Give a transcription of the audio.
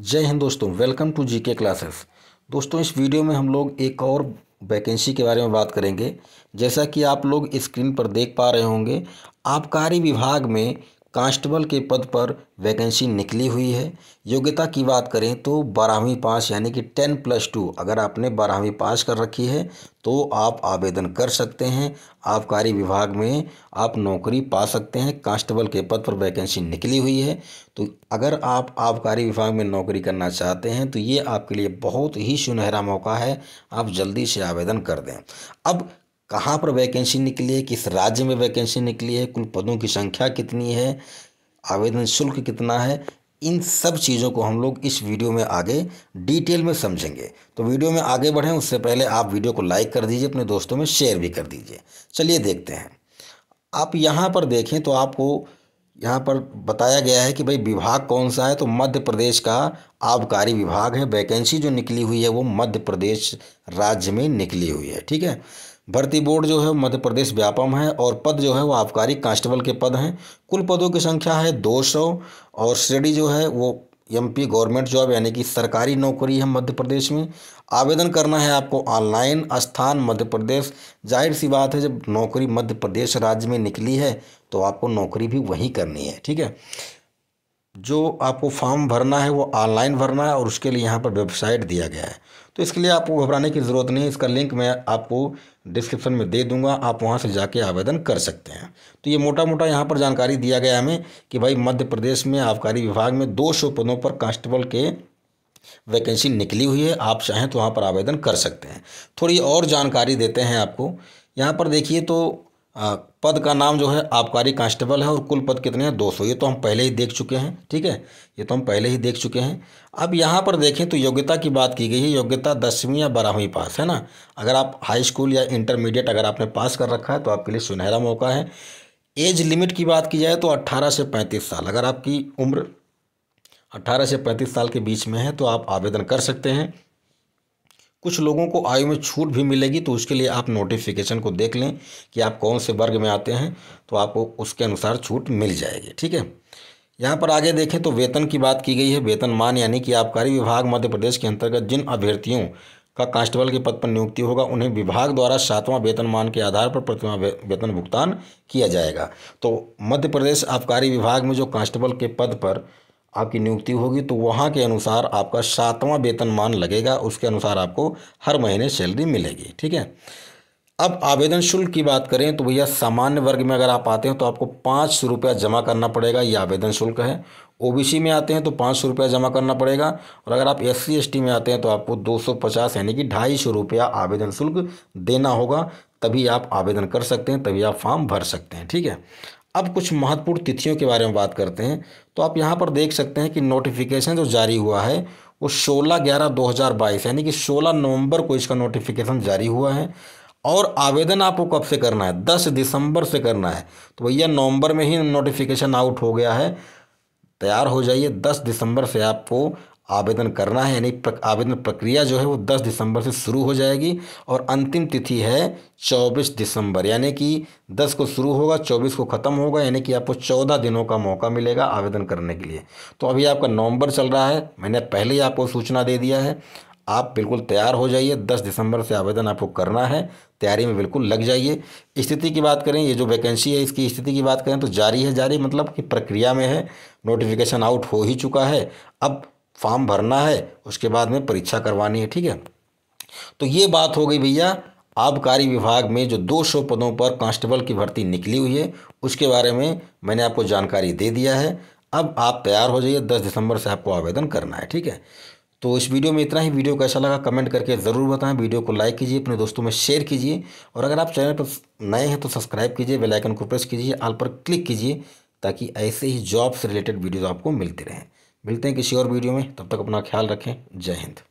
जय हिंद दोस्तों welcome to GK classes दोस्तों इस वीडियो में हम लोग एक और वैकेंसी के बारे में बात करेंगे जैसा कि आप लोग स्क्रीन पर देख पा रहे होंगे आबकारी विभाग में कांस्टेबल के पद पर वैकेंसी निकली हुई है योग्यता की बात करें तो बारहवीं पास यानी कि टेन प्लस टू अगर आपने बारहवीं पास कर रखी है तो आप आवेदन कर सकते हैं आबकारी विभाग में आप नौकरी पा सकते हैं कांस्टेबल के पद पर वैकेंसी निकली हुई है तो अगर आप आबकारी विभाग में नौकरी करना चाहते हैं तो ये आपके लिए बहुत ही सुनहरा मौका है आप जल्दी से आवेदन कर दें अब कहाँ पर वैकेंसी निकली है किस राज्य में वैकेंसी निकली है कुल पदों की संख्या कितनी है आवेदन शुल्क कितना है इन सब चीज़ों को हम लोग इस वीडियो में आगे डिटेल में समझेंगे तो वीडियो में आगे बढ़ें उससे पहले आप वीडियो को लाइक कर दीजिए अपने दोस्तों में शेयर भी कर दीजिए चलिए देखते हैं आप यहाँ पर देखें तो आपको यहाँ पर बताया गया है कि भाई विभाग कौन सा है तो मध्य प्रदेश का आबकारी विभाग है वैकेंसी जो निकली हुई है वो मध्य प्रदेश राज्य में निकली हुई है ठीक है भर्ती बोर्ड जो है मध्य प्रदेश व्यापम है और पद जो है वो आबकारी कांस्टेबल के पद हैं कुल पदों की संख्या है 200 और श्रेणी जो है वो एमपी गवर्नमेंट जॉब यानी कि सरकारी नौकरी है मध्य प्रदेश में आवेदन करना है आपको ऑनलाइन स्थान मध्य प्रदेश जाहिर सी बात है जब नौकरी मध्य प्रदेश राज्य में निकली है तो आपको नौकरी भी वहीं करनी है ठीक है जो आपको फॉर्म भरना है वो ऑनलाइन भरना है और उसके लिए यहाँ पर वेबसाइट दिया गया है तो इसके लिए आपको घबराने की ज़रूरत नहीं इसका लिंक मैं आपको डिस्क्रिप्शन में दे दूंगा आप वहाँ से जाके आवेदन कर सकते हैं तो ये मोटा मोटा यहाँ पर जानकारी दिया गया हमें कि भाई मध्य प्रदेश में आबकारी विभाग में दो पदों पर कांस्टेबल के वैकेंसी निकली हुई है आप चाहें तो वहाँ पर आवेदन कर सकते हैं थोड़ी और जानकारी देते हैं आपको यहाँ पर देखिए तो पद का नाम जो है आबकारी कांस्टेबल है और कुल पद कितने हैं 200 ये तो हम पहले ही देख चुके हैं ठीक है ये तो हम पहले ही देख चुके हैं अब यहाँ पर देखें तो योग्यता की बात की गई है योग्यता दसवीं या बारहवीं पास है ना अगर आप हाई स्कूल या इंटरमीडिएट अगर आपने पास कर रखा है तो आपके लिए सुनहरा मौका है एज लिमिट की बात की जाए तो अट्ठारह से पैंतीस साल अगर आपकी उम्र अट्ठारह से पैंतीस साल के बीच में है तो आप आवेदन कर सकते हैं कुछ लोगों को आयु में छूट भी मिलेगी तो उसके लिए आप नोटिफिकेशन को देख लें कि आप कौन से वर्ग में आते हैं तो आपको उसके अनुसार छूट मिल जाएगी ठीक है यहाँ पर आगे देखें तो वेतन की बात की गई है वेतन मान यानी कि आबकारी विभाग मध्य प्रदेश के अंतर्गत जिन अभ्यर्थियों का कांस्टेबल के पद पर नियुक्ति होगा उन्हें विभाग द्वारा सातवां वेतनमान के आधार पर प्रतिमा वेतन भुगतान किया जाएगा तो मध्य प्रदेश आबकारी विभाग में जो कांस्टेबल के पद पर आपकी नियुक्ति होगी तो वहाँ के अनुसार आपका सातवां वेतनमान लगेगा उसके अनुसार आपको हर महीने सैलरी मिलेगी ठीक है अब आवेदन शुल्क की बात करें तो भैया सामान्य वर्ग में अगर आप आते हैं तो आपको पाँच सौ रुपया जमा करना पड़ेगा ये आवेदन शुल्क है ओबीसी में आते हैं तो पाँच सौ रुपया जमा करना पड़ेगा और अगर आप एस सी में आते हैं तो आपको दो सौ पचास यानी कि ढाई सौ रुपया आवेदन शुल्क देना होगा तभी आप आवेदन कर सकते हैं तभी आप फॉर्म भर सकते हैं ठीक है अब कुछ महत्वपूर्ण तिथियों के बारे में बात करते हैं तो आप यहाँ पर देख सकते हैं कि नोटिफिकेशन जो जारी हुआ है वो 16 ग्यारह 2022 यानी कि 16 नवंबर को इसका नोटिफिकेशन जारी हुआ है और आवेदन आपको कब से करना है 10 दिसंबर से करना है तो भैया नवंबर में ही नोटिफिकेशन आउट हो गया है तैयार हो जाइए 10 दिसंबर से आपको आवेदन करना है यानी प्रक, आवेदन प्रक्रिया जो है वो 10 दिसंबर से शुरू हो जाएगी और अंतिम तिथि है 24 दिसंबर यानी कि 10 को शुरू होगा 24 को ख़त्म होगा यानी कि आपको 14 दिनों का मौका मिलेगा आवेदन करने के लिए तो अभी आपका नवंबर चल रहा है मैंने पहले ही आपको सूचना दे दिया है आप बिल्कुल तैयार हो जाइए दस दिसंबर से आवेदन आपको करना है तैयारी में बिल्कुल लग जाइए स्थिति की बात करें ये जो वैकेंसी है इसकी स्थिति की बात करें तो जारी है जारी मतलब कि प्रक्रिया में है नोटिफिकेशन आउट हो ही चुका है अब फॉर्म भरना है उसके बाद में परीक्षा करवानी है ठीक है तो ये बात हो गई भैया आबकारी विभाग में जो 200 पदों पर कांस्टेबल की भर्ती निकली हुई है उसके बारे में मैंने आपको जानकारी दे दिया है अब आप तैयार हो जाइए 10 दिसंबर से आपको आवेदन करना है ठीक है तो इस वीडियो में इतना ही वीडियो कैसा लगा कमेंट करके ज़रूर बताएं वीडियो को लाइक कीजिए अपने दोस्तों में शेयर कीजिए और अगर आप चैनल पर नए हैं तो सब्सक्राइब कीजिए बेल आइकन को प्रेस कीजिए आल पर क्लिक कीजिए ताकि ऐसे ही जॉब से रिलेटेड वीडियोज़ आपको मिलती रहें मिलते हैं किसी और वीडियो में तब तक अपना ख्याल रखें जय हिंद